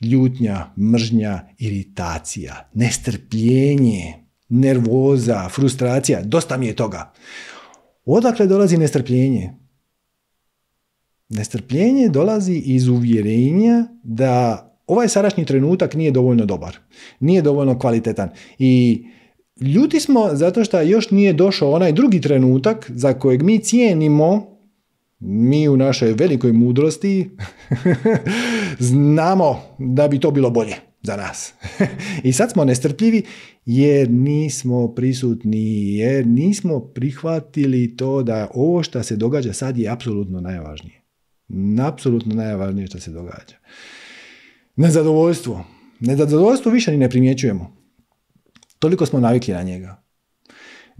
ljutnja, mržnja, iritacija, nestrpljenje, nervoza, frustracija, dosta mi je toga. Odakle dolazi nestrpljenje? Nestrpljenje dolazi iz uvjerenja da ovaj sadašnji trenutak nije dovoljno dobar, nije dovoljno kvalitetan i ljuti smo zato što još nije došao onaj drugi trenutak za kojeg mi cijenimo mi u našoj velikoj mudrosti znamo da bi to bilo bolje za nas. I sad smo nestrpljivi jer nismo prisutni, jer nismo prihvatili to da ovo što se događa sad je apsolutno najvažnije. Apsolutno najvažnije što se događa. Nezadovoljstvo. Nezadovoljstvo više ni ne primjećujemo. Toliko smo navikli na njega.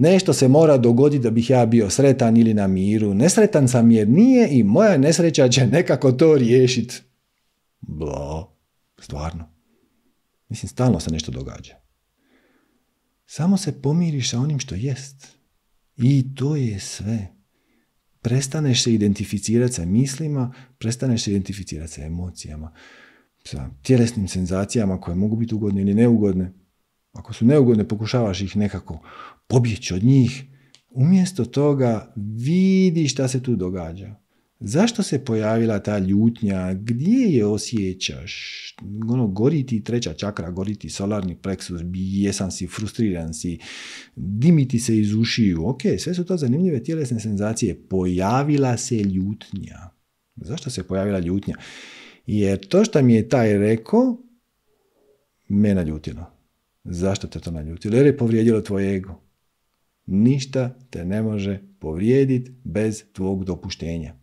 Nešto se mora dogoditi da bih ja bio sretan ili na miru. Nesretan sam jer nije i moja nesreća će nekako to riješiti. Blo, stvarno. Mislim, stalno se nešto događa. Samo se pomiriš sa onim što jest. I to je sve. Prestaneš se identificirati sa mislima, prestaneš se identificirati sa emocijama, sa tjelesnim senzacijama koje mogu biti ugodne ili neugodne. Ako su neugodne, pokušavaš ih nekako pobjeći od njih. Umjesto toga vidi šta se tu događa. Zašto se pojavila ta ljutnja? Gdje je osjećaš? Ono, gori ti treća čakra, gori ti solarni pleksus, bijesan si, frustriran si, dimi ti se iz ušiju. Ok, sve su to zanimljive tjelesne senzacije. Pojavila se ljutnja. Zašto se pojavila ljutnja? Jer to što mi je taj rekao, me naljutilo. Zašto te to naljutilo? Jer je povrijedilo tvoje ego. Ništa te ne može povrijediti bez tvog dopuštenja.